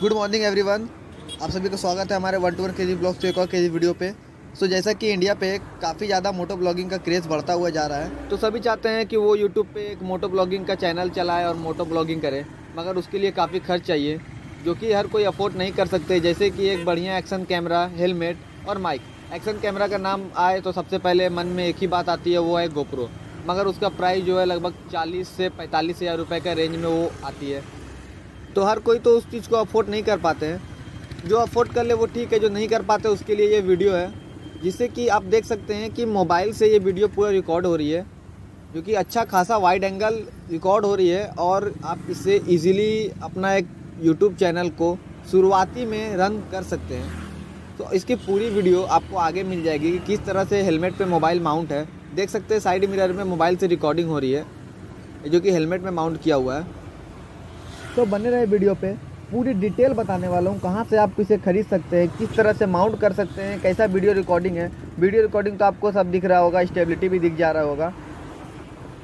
good morning everyone आप सभी का स्वागत है हमारे वन टू वन के जी ब्लॉग से एक और के जी वीडियो पे सो so, जैसा कि इंडिया पे काफ़ी ज़्यादा मोटो ब्लॉगिंग का क्रेज़ बढ़ता हुआ जा रहा है तो सभी चाहते हैं कि वो यूट्यूब पे एक मोटो ब्लॉगिंग का चैनल चलाए और मोटो ब्लॉगिंग करे मगर उसके लिए काफ़ी खर्च चाहिए जो कि हर कोई अफोर्ड नहीं कर सकते जैसे कि एक बढ़िया एक्शन कैमरा हेलमेट और माइक एक्शन कैमरा का नाम आए तो सबसे पहले मन में एक ही बात आती है वो है गोप्रो मगर उसका प्राइस जो है लगभग चालीस से पैंतालीस हज़ार रुपये का रेंज में वो आती है तो हर कोई तो उस चीज़ को अफोर्ड नहीं कर पाते हैं जो अफोर्ड कर ले वो ठीक है जो नहीं कर पाते उसके लिए ये वीडियो है जिससे कि आप देख सकते हैं कि मोबाइल से ये वीडियो पूरा रिकॉर्ड हो रही है जो कि अच्छा खासा वाइड एंगल रिकॉर्ड हो रही है और आप इसे इजीली अपना एक यूट्यूब चैनल को शुरुआती में रन कर सकते हैं तो इसकी पूरी वीडियो आपको आगे मिल जाएगी कि किस तरह से हेलमेट पे मोबाइल माउंट है देख सकते हैं साइड मिरर में मोबाइल से रिकॉर्डिंग हो रही है जो कि हेलमेट में माउंट किया हुआ है तो बने रहे वीडियो पे पूरी डिटेल बताने वाला हूँ कहाँ से आप इसे खरीद सकते हैं किस तरह से माउंट कर सकते हैं कैसा वीडियो रिकॉर्डिंग है वीडियो रिकॉर्डिंग तो आपको सब दिख रहा होगा स्टेबिलिटी भी दिख जा रहा होगा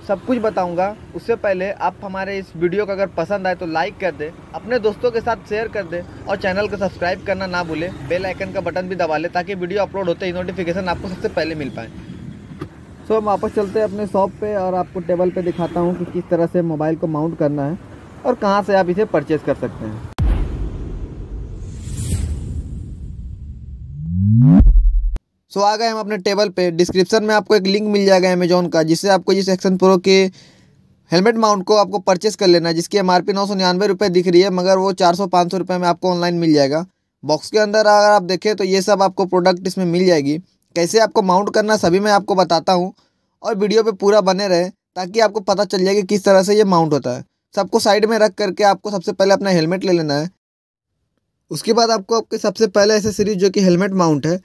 सब कुछ बताऊंगा उससे पहले आप हमारे इस वीडियो को अगर पसंद आए तो लाइक कर दें अपने दोस्तों के साथ शेयर कर दें और चैनल को सब्सक्राइब करना ना भूलें बेल आइकन का बटन भी दबा लें ताकि वीडियो अपलोड होते ही नोटिफिकेशन आपको सबसे पहले मिल पाए सो so, हम वापस चलते हैं अपने शॉप पे और आपको टेबल पे दिखाता हूँ कि किस तरह से मोबाइल को माउंट करना है और कहाँ से आप इसे परचेज कर सकते हैं सो so, आ गए हम अपने टेबल पे डिस्क्रिप्शन में आपको एक लिंक मिल जाएगा अमेजोन का जिससे आपको जिस एक्शन प्रो के हेलमेट माउंट को आपको परचेस कर लेना है जिसकी एम आर पी नौ सौ निन्यानवे रुपये दिख रही है मगर वो चार सौ पाँच सौ रुपये में आपको ऑनलाइन मिल जाएगा बॉक्स के अंदर अगर आप देखें तो ये सब आपको प्रोडक्ट इसमें मिल जाएगी कैसे आपको माउंट करना सभी मैं आपको बताता हूँ और वीडियो पर पूरा बने रहे ताकि आपको पता चल जाए कि किस तरह से ये माउंट होता है सबको साइड में रख करके आपको सबसे पहले अपना हेलमेट ले लेना है उसके बाद आपको आपके सबसे ऐसे एसेसरीज जो कि हेलमेट माउंट है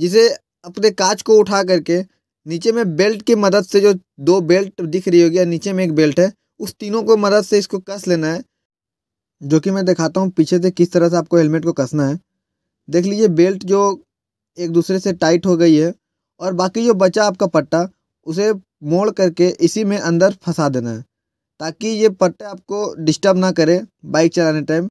जिसे अपने कांच को उठा करके नीचे में बेल्ट की मदद से जो दो बेल्ट दिख रही होगी या नीचे में एक बेल्ट है उस तीनों को मदद से इसको कस लेना है जो कि मैं दिखाता हूँ पीछे से किस तरह से आपको हेलमेट को कसना है देख लीजिए बेल्ट जो एक दूसरे से टाइट हो गई है और बाकी जो बचा आपका पट्टा उसे मोड़ करके इसी में अंदर फंसा देना है ताकि ये पट्टे आपको डिस्टर्ब ना करे बाइक चलाने टाइम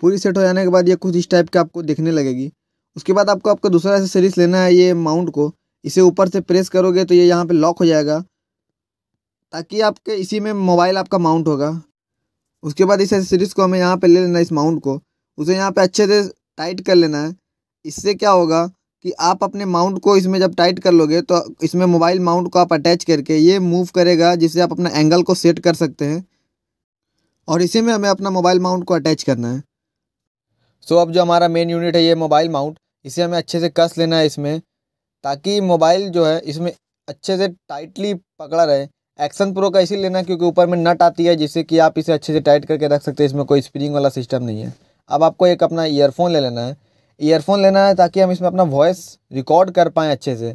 पूरी सेट हो जाने के बाद ये कुछ इस टाइप के आपको देखने लगेगी उसके बाद आपको आपका दूसरा सीरीज लेना है ये माउंट को इसे ऊपर से प्रेस करोगे तो ये यहाँ पे लॉक हो जाएगा ताकि आपके इसी में मोबाइल आपका माउंट होगा उसके बाद इस सीरीज को हमें यहाँ पे ले लेना है इस माउंट को उसे यहाँ पे अच्छे से टाइट कर लेना है इससे क्या होगा कि आप अपने माउंट को इसमें जब टाइट कर लोगे तो इसमें मोबाइल माउंट को आप अटैच करके ये मूव करेगा जिससे आप अपना एंगल को सेट कर सकते हैं और इसी में हमें अपना मोबाइल माउंट को अटैच करना है सो so, अब जो हमारा मेन यूनिट है ये मोबाइल माउंट इसे हमें अच्छे से कस लेना है इसमें ताकि मोबाइल जो है इसमें अच्छे से टाइटली पकड़ा रहे एक्शन प्रो का इसी लेना क्योंकि ऊपर में नट आती है जिससे कि आप इसे अच्छे से टाइट करके रख सकते हैं इसमें कोई स्प्रिंग वाला सिस्टम नहीं है अब आपको एक अपना ईयरफोन ले लेना है ईयरफोन लेना है ताकि हम इसमें अपना वॉइस रिकॉर्ड कर पाएँ अच्छे से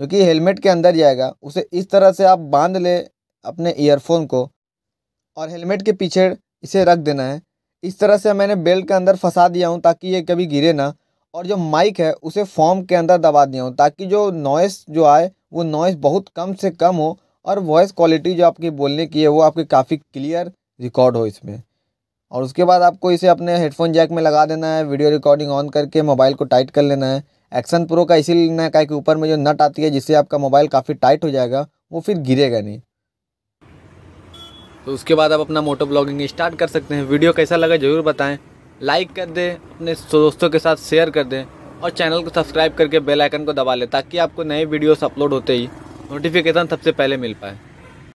जो कि हेलमेट के अंदर जाएगा उसे इस तरह से आप बांध ले अपने ईयरफोन को और हेलमेट के पीछे इसे रख देना है इस तरह से मैंने बेल्ट के अंदर फंसा दिया हूँ ताकि ये कभी गिरे ना और जो माइक है उसे फॉर्म के अंदर दबा दिया हूँ ताकि जो नॉइस जो आए वो नॉइस बहुत कम से कम हो और वॉइस क्वालिटी जो आपकी बोलने की है वो आपकी काफ़ी क्लियर रिकॉर्ड हो इसमें और उसके बाद आपको इसे अपने हेडफोन जैक में लगा देना है वीडियो रिकॉर्डिंग ऑन करके मोबाइल को टाइट कर लेना है एक्शन प्रो का इसी लेना है कि ऊपर में जो नट आती है जिससे आपका मोबाइल काफ़ी टाइट हो जाएगा वो फिर गिरेगा नहीं तो उसके बाद आप अपना मोटो ब्लॉगिंग स्टार्ट कर सकते हैं वीडियो कैसा लगा ज़रूर बताएं लाइक कर दें अपने दोस्तों के साथ शेयर कर दें और चैनल को सब्सक्राइब करके बेल आइकन को दबा लें ताकि आपको नए वीडियोस अपलोड होते ही नोटिफिकेशन सबसे पहले मिल पाए